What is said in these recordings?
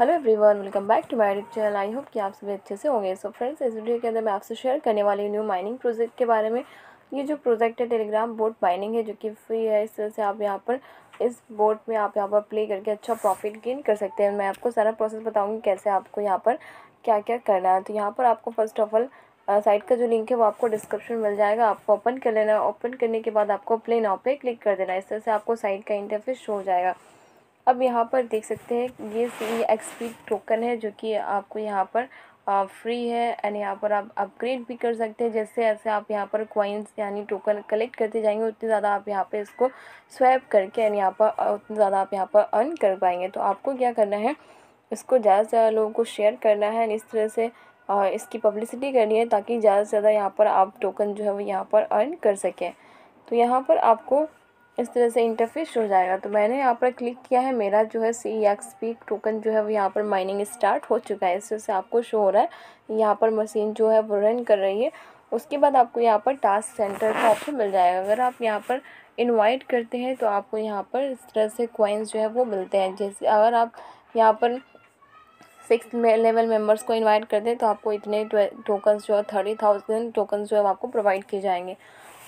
hello everyone welcome back to my channel I hope कि आप सभी अच्छे से होंगे सो फ्रेंड्स इस वीडियो के अंदर मैं आपसे शेयर करने वाली न्यू माइनिंग प्रोजेक्ट के बारे में ये जो प्रोजेक्ट है टेलीग्राम बोट माइनिंग है जो कि फ्री है इस तरह से आप यहाँ पर इस बोट में आप यहाँ पर प्ले करके अच्छा प्रॉफिट गेन कर सकते हैं मैं आपको सारा प्रोसेस बताऊँगी कैसे आपको यहाँ पर क्या क्या करना है तो यहाँ पर आपको फर्स्ट ऑफ ऑल साइट का जो लिंक है वो आपको डिस्क्रिप्शन मिल जाएगा आपको ओपन कर लेना ओपन करने के बाद आपको प्ले नाव पे क्लिक कर देना इस तरह से आपको साइट का इंटरफेस शो हो जाएगा अब यहाँ पर देख सकते हैं ये सी एक्सपी टोकन है जो कि आपको यहाँ पर फ्री है एंड यहाँ पर आप अपग्रेड भी कर सकते हैं जैसे ऐसे आप यहाँ पर क्वाइंस यानी टोकन कलेक्ट करते जाएंगे उतने ज़्यादा आप यहाँ पे इसको स्वैप करके एंड यहाँ पर उतने ज़्यादा आप यहाँ पर अर्न कर पाएंगे तो आपको क्या करना है इसको ज़्यादा से ज़्यादा लोगों को शेयर करना है एंड इस तरह से आ, इसकी पब्लिसिटी करनी है ताकि ज़्यादा से ज़्यादा यहाँ पर आप टोकन जो है वो यहाँ पर अर्न कर सकें तो यहाँ पर आपको इस तरह से इंटरफेस हो जाएगा तो मैंने यहाँ पर क्लिक किया है मेरा जो है सी एक्स पी टोकन जो है वो यहाँ पर माइनिंग स्टार्ट हो चुका है इस तरह से आपको शो हो रहा है यहाँ पर मशीन जो है वो रन कर रही है उसके बाद आपको यहाँ पर टास्क सेंटर का ऑप्शन मिल जाएगा अगर आप यहाँ पर इन्वाइट करते हैं तो आपको यहाँ पर इस तरह से क्वाइंस जो है वो मिलते हैं जैसे अगर आप यहाँ पर सिक्स लेवल मेंबर्स को इनवाइट करते हैं तो आपको इतने टोकन्स जो है थर्टी थाउजेंड टोकन्स जो है आपको प्रोवाइड किए जाएंगे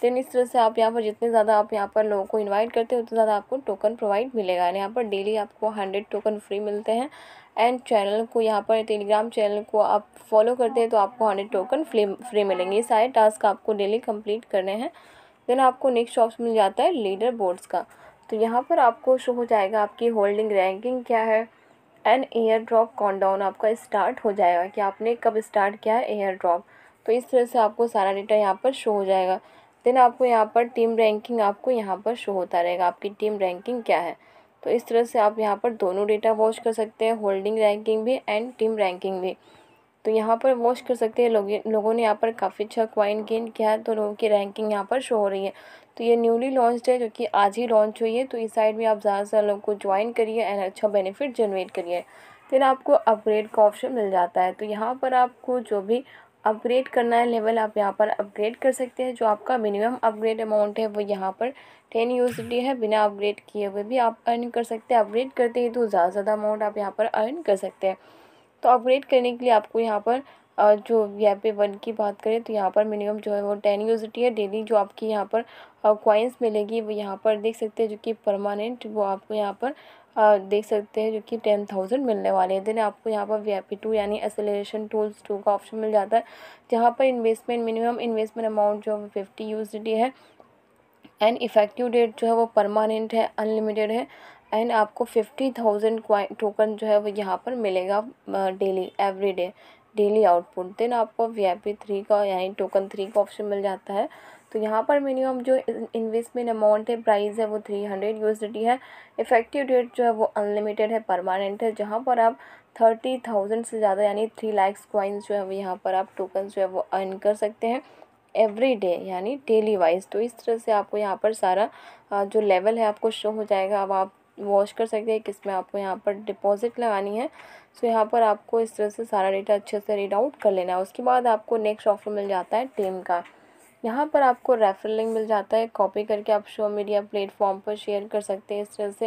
देन इस तरह से आप यहाँ पर जितने ज़्यादा आप यहाँ पर लोगों को इन्वाइट करते हो उतना ज़्यादा आपको टोकन प्रोवाइड मिलेगा यहाँ पर डेली आपको हंड्रेड टोकन फ्री मिलते हैं एंड चैनल को यहाँ पर टेलीग्राम चैनल को आप फॉलो करते हैं तो आपको हंड्रेड टोकन फ्री फ्री मिलेंगे ये सारे टास्क आपको डेली कम्प्लीट करने हैं देन आपको नेक्स्ट शॉप्स मिल जाता है लीडर बोर्ड्स का तो यहाँ पर आपको शो हो जाएगा आपकी होल्डिंग रैंकिंग क्या है एंड एयर ड्रॉप काउंटडाउन आपका स्टार्ट हो जाएगा कि आपने कब स्टार्ट किया है एयर ड्रॉप तो इस तरह से आपको सारा डेटा यहाँ पर शो हो जाएगा देन आपको यहाँ पर टीम रैंकिंग आपको यहाँ पर शो होता रहेगा आपकी टीम रैंकिंग क्या है तो इस तरह से आप यहाँ पर दोनों डेटा वॉच कर सकते हैं होल्डिंग रैंकिंग भी एंड टीम रैंकिंग भी तो यहाँ पर वॉच कर सकते हैं लोगों लोगों ने यहाँ पर काफ़ी अच्छा क्वाइन गेन किया है तो लोगों की रैंकिंग यहाँ पर शो हो रही है तो ये न्यूली लॉन्च है जो कि आज ही लॉन्च हुई है तो इस साइड में आप ज़्यादा से ज़्यादा लोगों को ज्वाइन करिए एंड अच्छा बेनिफिट जनरेट करिए फिर आपको अपग्रेड का ऑप्शन मिल जाता है तो यहाँ पर आपको जो भी अपग्रेड करना है लेवल आप यहाँ पर अपग्रेड कर सकते हैं जो आपका मिनिमम अपग्रेड अमाउंट है वो यहाँ पर टेन यूसडी है बिना अपग्रेड किए हुए भी आप अर्न कर सकते हैं अपग्रेड करते ही तो ज़्यादा ज़्यादा अमाउंट आप यहाँ पर अर्न कर सकते हैं तो अपग्रेड करने के लिए आपको यहाँ पर जो वी आई पी वन की बात करें तो यहाँ पर मिनिमम जो है वो टेन यूसिटी है डेली जो आपकी यहाँ पर कॉइन्स मिलेगी वो यहाँ पर देख सकते हैं जो कि परमानेंट वो आपको यहाँ पर देख सकते हैं जो कि टेन थाउजेंड मिलने वाले हैं देन आपको यहाँ पर वी आई पी टू यानी एसेलेशन टूल्स टू का ऑप्शन मिल जाता है जहाँ पर इन्वेस्टमेंट मिनिमम इन्वेस्टमेंट अमाउंट जो है फिफ्टी यू है एंड इफेक्टिव डेट जो है वो परमानेंट है अनलिमिटेड है एंड आपको फिफ्टी थाउजेंड टोकन जो है वो यहाँ पर मिलेगा daily every day daily output then आपको वी आई पी थ्री का यानी टोकन थ्री का ऑप्शन मिल जाता है तो यहाँ पर मिनिमम जो इन्वेस्टमेंट अमाउंट है प्राइस है वो थ्री हंड्रेड यूएसडी है इफेक्टिव डेट जो है वो अनलिमिटेड है परमानेंट है जहाँ पर आप थर्टी थाउजेंड से ज़्यादा यानी थ्री लैक्स क्वाइंस जो है वो यहाँ पर आप टोकन जो है वो अर्न कर सकते हैं एवरी डे यानी डेली वाइज तो इस तरह से आपको यहाँ पर सारा जो लेवल है आपको शो हो जाएगा अब आप वॉश कर सकते हैं किसमें आपको यहाँ पर डिपॉजिट लगानी है सो यहाँ पर आपको इस तरह से सारा डेटा अच्छे से रीड आउट कर लेना है उसके बाद आपको नेक्स्ट ऑफर मिल जाता है टीम का यहाँ पर आपको रेफरल लिंक मिल जाता है कॉपी करके आप शो मीडिया प्लेटफॉर्म पर शेयर कर सकते हैं इस तरह से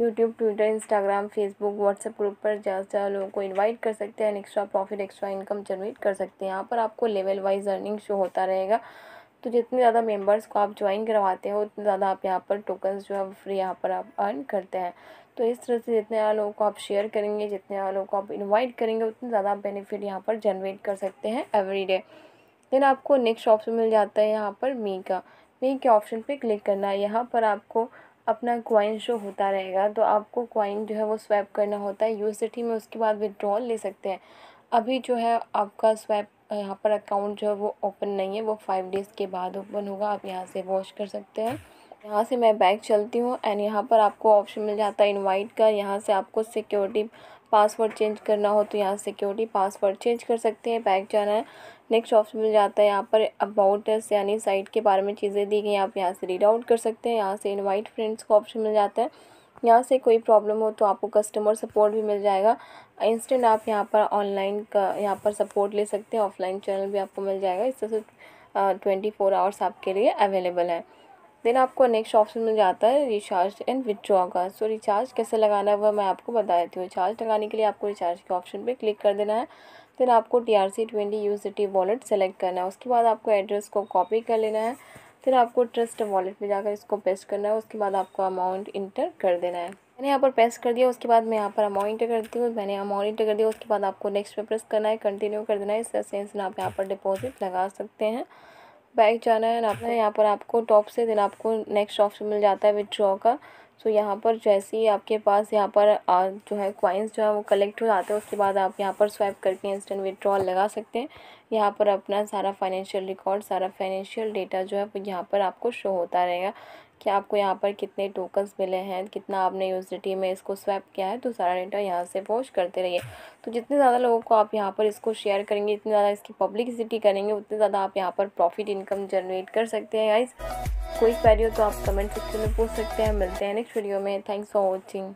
YouTube Twitter Instagram Facebook WhatsApp group पर ज़्यादा लोगों को इनवाइट कर सकते हैं extra profit extra income generate कर सकते हैं यहाँ पर आपको लेवल वाइज अर्निंग शो होता रहेगा तो जितने ज़्यादा मेंबर्स को आप ज्वाइन करवाते हो उतने ज़्यादा आप यहाँ पर टोकन्स जो है फ्री यहाँ पर आप अर्न करते हैं तो इस तरह से जितने ज़्यादा लोगों को आप शेयर करेंगे जितने ज़्यादा लोगों को आप इन्वाइट करेंगे उतने ज़्यादा बेनिफिट यहाँ पर जनरेट कर सकते हैं एवरीडे देन आपको नेक्स्ट ऑप्शन मिल जाता है यहाँ पर मी का मी के ऑप्शन पे क्लिक करना है यहाँ पर आपको अपना क्वाइन शो होता रहेगा तो आपको क्वाइन जो है वो स्वैप करना होता है यूएसडी में उसके बाद विदड्रॉल ले सकते हैं अभी जो है आपका स्वैप यहाँ पर अकाउंट जो है वो ओपन नहीं है वो फाइव डेज़ के बाद ओपन होगा आप यहाँ से वॉश कर सकते हैं यहाँ से मैं बैग चलती हूँ एंड यहाँ पर आपको ऑप्शन मिल जाता है इनवाइट का यहाँ से आपको सिक्योरिटी पासवर्ड चेंज करना हो तो यहाँ सिक्योरिटी पासवर्ड चेंज कर सकते हैं बैग जाना है नेक्स्ट ऑप्शन मिल जाता है यहाँ पर अबाउट अस यानी साइट के बारे में चीज़ें दी गई आप यहाँ से रीड आउट कर सकते हैं यहाँ से इन्वाइट फ्रेंड्स का ऑप्शन मिल जाता है यहाँ से कोई प्रॉब्लम हो तो आपको कस्टमर सपोर्ट भी मिल जाएगा इंस्टेंट आप यहाँ पर ऑनलाइन का यहाँ पर सपोर्ट ले सकते हैं ऑफलाइन चैनल भी आपको मिल जाएगा इस तरह से ट्वेंटी फोर आवर्स आपके लिए अवेलेबल है देन आपको नेक्स्ट ऑप्शन मिल जाता है रिचार्ज एंड विदड्रॉ का सो रिचार्ज कैसे लगाना है वह मैं आपको बता देती हूँ रिचार्ज लगाने के लिए आपको रिचार्ज के ऑप्शन पे क्लिक कर देना है देन आपको T R C twenty U T wallet select करना है उसके बाद आपको एड्रेस को कॉपी कर लेना है फिर आपको ट्रस्ट वॉलेट में जाकर इसको पेस्ट करना है उसके बाद आपको अमाउंट इंटर कर देना है मैंने यहाँ पर पेस्ट कर दिया उसके बाद मैं यहाँ पर अमाउंट इंटर करती हूँ मैंने अमाउंट इंटर कर दिया उसके बाद आपको नेक्स्ट पे प्रेस करना है कंटिन्यू कर देना है इस सेंस आप यहाँ पर डिपॉजिट लगा सकते हैं बैक जाना है और आपने यहाँ पर आपको टॉप से देन आपको नेक्स्ट ऑप्शन मिल जाता है विड्रॉ का सो तो यहाँ पर जैसे ही आपके पास यहाँ पर आ, जो है क्वाइंस जो है वो कलेक्ट हो जाते हैं उसके बाद आप यहाँ पर स्वैप करके इंस्टेंट विड्रॉल लगा सकते हैं यहाँ पर अपना सारा फाइनेंशियल रिकॉर्ड सारा फाइनेंशियल डेटा जो है यहाँ पर आपको शो होता रहेगा कि आपको यहाँ पर कितने टोकन्स मिले हैं कितना आपने यूजिटी में इसको स्वैप किया है तो सारा डेटा यहाँ से पोस्ट करते रहिए तो जितने ज़्यादा लोगों को आप यहाँ पर इसको शेयर करेंगे जितने ज़्यादा इसकी पब्लिसिटी करेंगे उतने ज़्यादा आप यहाँ पर प्रॉफिट इनकम जनरेट कर सकते हैं या कोई क्वेरी हो तो आप कमेंट सेक्शन में पूछ सकते हैं मिलते हैं नेक्स्ट वीडियो में थैंक्स फॉर वॉचिंग